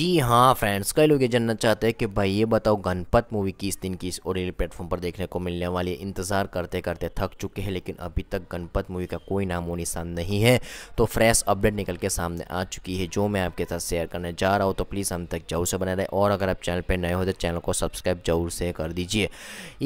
जी हाँ फ्रेंड्स कई लोग ये जानना चाहते हैं कि भाई ये बताओ गणपत मूवी किस दिन किस ओरियल प्लेटफॉर्म पर देखने को मिलने वाली है इंतज़ार करते करते थक चुके हैं लेकिन अभी तक गणपत मूवी का कोई नामो निशान नहीं है तो फ्रेश अपडेट निकल के सामने आ चुकी है जो मैं आपके साथ शेयर करने जा रहा हूँ तो प्लीज़ हम तक जरूर से बने रहे और अगर आप चैनल पर नए हो तो चैनल को सब्सक्राइब जरूर से कर दीजिए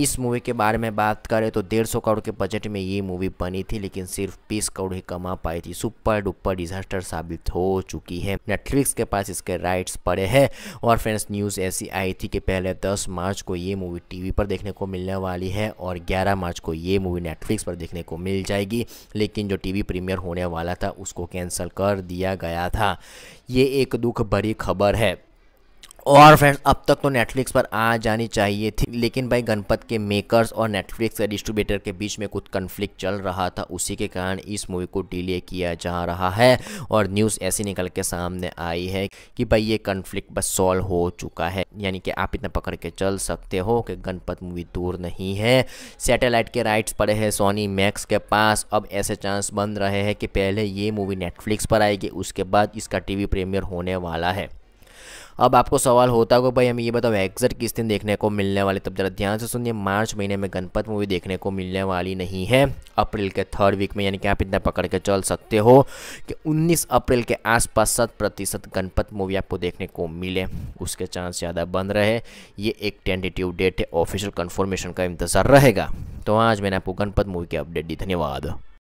इस मूवी के बारे में बात करें तो डेढ़ करोड़ के बजट में ये मूवी बनी थी लेकिन सिर्फ बीस करोड़ ही कमा पाई थी सुपर डुपर डिजास्टर साबित हो चुकी है नेटफ्लिक्स के पास इसके राइट्स पड़े हैं और फ्रेंड्स न्यूज़ ऐसी आई थी कि पहले 10 मार्च को ये मूवी टीवी पर देखने को मिलने वाली है और 11 मार्च को ये मूवी नेटफ्लिक्स पर देखने को मिल जाएगी लेकिन जो टीवी प्रीमियर होने वाला था उसको कैंसिल कर दिया गया था ये एक दुख भरी खबर है और फ्रेंड्स अब तक तो नेटफ्लिक्स पर आ जानी चाहिए थी लेकिन भाई गणपत के मेकर्स और नेटफ्लिक्स के डिस्ट्रीब्यूटर के बीच में कुछ कन्फ्लिक्ट चल रहा था उसी के कारण इस मूवी को डिले किया जा रहा है और न्यूज़ ऐसी निकल के सामने आई है कि भाई ये कन्फ्लिक्ट बस सॉल्व हो चुका है यानी कि आप इतना पकड़ के चल सकते हो कि गणपत मूवी दूर नहीं है सैटेलाइट के राइट्स पड़े हैं सोनी मैक्स के पास अब ऐसे चांस बन रहे हैं कि पहले ये मूवी नेटफ्लिक्स पर आएगी उसके बाद इसका वी प्रीमियर होने वाला है अब आपको सवाल होता होगा भाई हमें ये बताओ एग्जैक्ट किस दिन देखने को मिलने वाले तब जरा ध्यान से सुनिए मार्च महीने में गणपत मूवी देखने को मिलने वाली नहीं है अप्रैल के थर्ड वीक में यानी कि आप इतना पकड़ के चल सकते हो कि 19 अप्रैल के आसपास शत प्रतिशत गणपत मूवी आपको देखने को मिले उसके चांस ज़्यादा बन रहे ये एक टेंटेटिव डेट है ऑफिशियल कन्फर्मेशन का इंतज़ार रहेगा तो आज मैंने आपको गणपत मूवी की अपडेट दी धन्यवाद